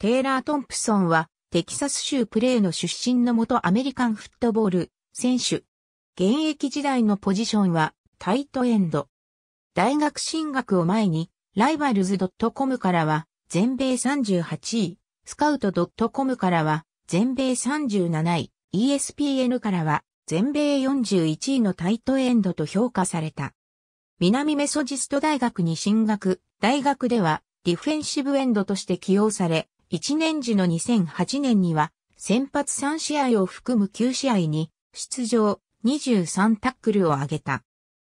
テイラー・トンプソンは、テキサス州プレーの出身の元アメリカンフットボール選手。現役時代のポジションはタイトエンド。大学進学を前に、ライバルズ .com からは全米38位、スカウト .com からは全米37位、ESPN からは全米41位のタイトエンドと評価された。南メソジスト大学に進学、大学ではディフェンシブエンドとして起用され、1年時の2008年には、先発3試合を含む9試合に出場23タックルを挙げた。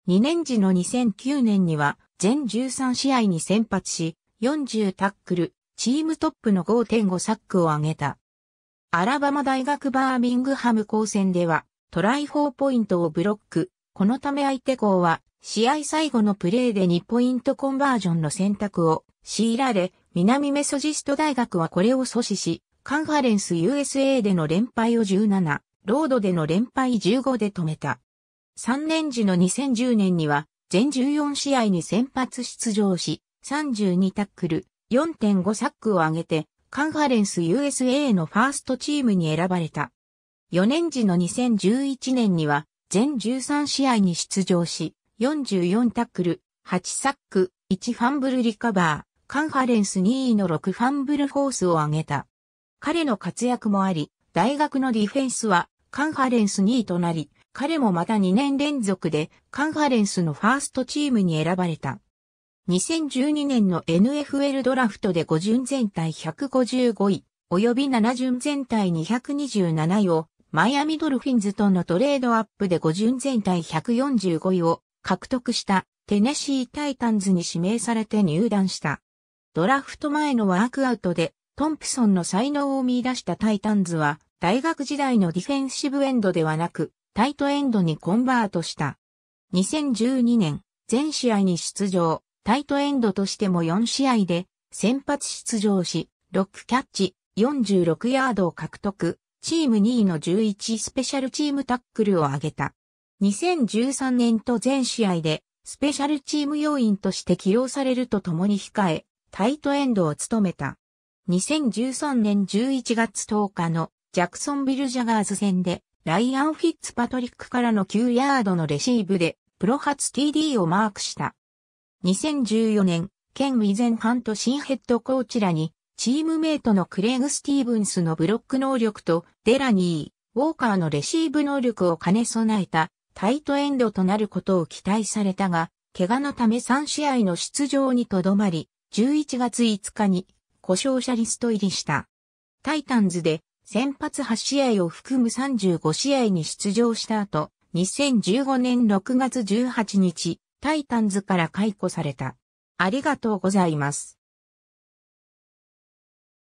2年時の2009年には全13試合に先発し40タックル、チームトップの5.5サックを挙げた。アラバマ大学バーミングハム高専ではトライ4ポイントをブロック。このため相手校は試合最後のプレーで2ポイントコンバージョンの選択を強いられ南メソジスト大学はこれを阻止し、カンファレンス USA での連敗を17、ロードでの連敗15で止めた。3年時の2010年には、全14試合に先発出場し、32タックル、4.5サックを挙げて、カンファレンス USA のファーストチームに選ばれた。4年時の2011年には、全13試合に出場し、44タックル、8サック、1ファンブルリカバー、カンファレンス2位の6ファンブルフォースを挙げた。彼の活躍もあり、大学のディフェンスはカンファレンス2位となり、彼もまた2年連続でカンファレンスのファーストチームに選ばれた。2012年の NFL ドラフトで5巡全体155位、及び7巡全体227位を、マイアミドルフィンズとのトレードアップで5巡全体145位を獲得したテネシータイタンズに指名されて入団した。ドラフト前のワークアウトで、トンプソンの才能を見出したタイタンズは、大学時代のディフェンシブエンドではなく、タイトエンドにコンバートした。2012年、全試合に出場、タイトエンドとしても4試合で、先発出場し、6キャッチ、46ヤードを獲得、チーム2位の11スペシャルチームタックルを挙げた。2013年と全試合で、スペシャルチーム要員として起用されるとともに控え、タイトエンドを務めた。2013年11月10日のジャクソンビルジャガーズ戦でライアン・フィッツパトリックからの9ヤードのレシーブでプロ初 TD をマークした。2014年、県ハント・シ新ヘッドコーチらにチームメイトのクレイグ・スティーブンスのブロック能力とデラニー、ウォーカーのレシーブ能力を兼ね備えたタイトエンドとなることを期待されたが、怪我のため3試合の出場にとどまり、11月5日に故障者リスト入りした。タイタンズで先発8試合を含む35試合に出場した後、2015年6月18日、タイタンズから解雇された。ありがとうございます。